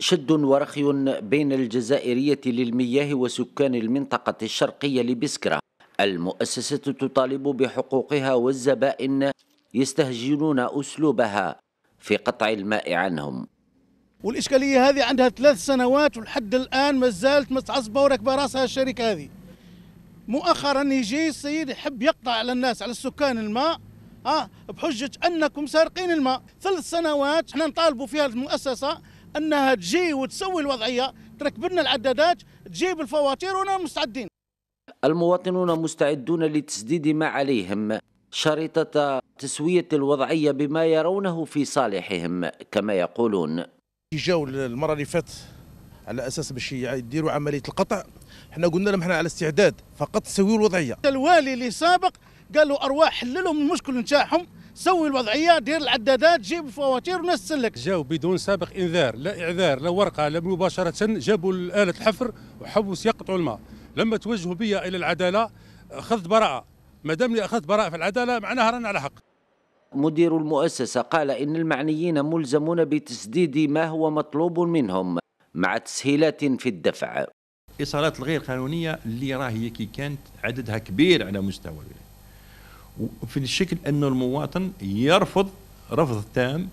شد ورخي بين الجزائرية للمياه وسكان المنطقة الشرقية لبسكرة المؤسسة تطالب بحقوقها والزبائن يستهجنون أسلوبها في قطع الماء عنهم والإشكالية هذه عندها ثلاث سنوات ولحد الآن ما زالت متعصبة وراكبة راسها الشركة هذه مؤخرا يجي السيد يحب يقطع على الناس على السكان الماء اه بحجة أنكم سارقين الماء ثلاث سنوات احنا نطالبوا فيها المؤسسة انها تجي وتسوي الوضعيه تركب لنا العدادات تجيب الفواتير وانا مستعدين المواطنون مستعدون لتسديد ما عليهم شريطة تسوية الوضعية بما يرونه في صالحهم كما يقولون جاو المرة اللي فاتت على اساس باش يديروا عمليه القطع حنا قلنا لهم احنا على استعداد فقط تسوي الوضعيه الوالي اللي سابق قال له ارواح حللهم المشكل نتاعهم سوي الوضعيه دير العدادات جيب الفواتير ونسل لك جاو بدون سابق انذار لا اعذار لا ورقه لا مباشره جابوا اله الحفر وحبوا يقطعوا الماء لما توجهوا بي الى العداله اخذت براءه ما دام اخذت براءه في العداله معناها رانا على حق مدير المؤسسه قال ان المعنيين ملزمون بتسديد ما هو مطلوب منهم مع تسهيلات في الدفع الاتصالات الغير قانونيه اللي راهي كي كانت عددها كبير على مستوى الولايه في الشكل أنه المواطن يرفض رفض تام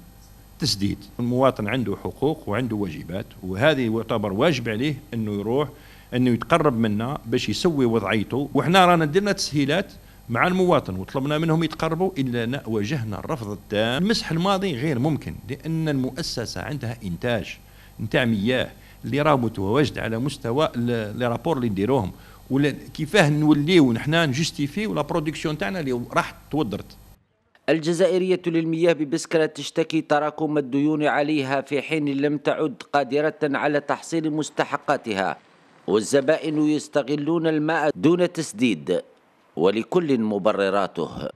تسديد المواطن عنده حقوق وعنده واجبات وهذه يعتبر واجب عليه أنه يروح أنه يتقرب منا باش يسوي وضعيته وحنا رانا درنا تسهيلات مع المواطن وطلبنا منهم يتقربوا الا واجهنا الرفض التام المسح الماضي غير ممكن لان المؤسسه عندها انتاج نتاع مياه اللي راه متواجد على مستوى لي رابور اللي نديروهم ولا كيفاه نوليو نحنا نجستيفيو لا برودكسيون تاعنا اللي راحت تودرت الجزائرية للمياه ببسكرة تشتكي تراكم الديون عليها في حين لم تعد قادرة على تحصيل مستحقاتها والزبائن يستغلون الماء دون تسديد ولكل مبرراته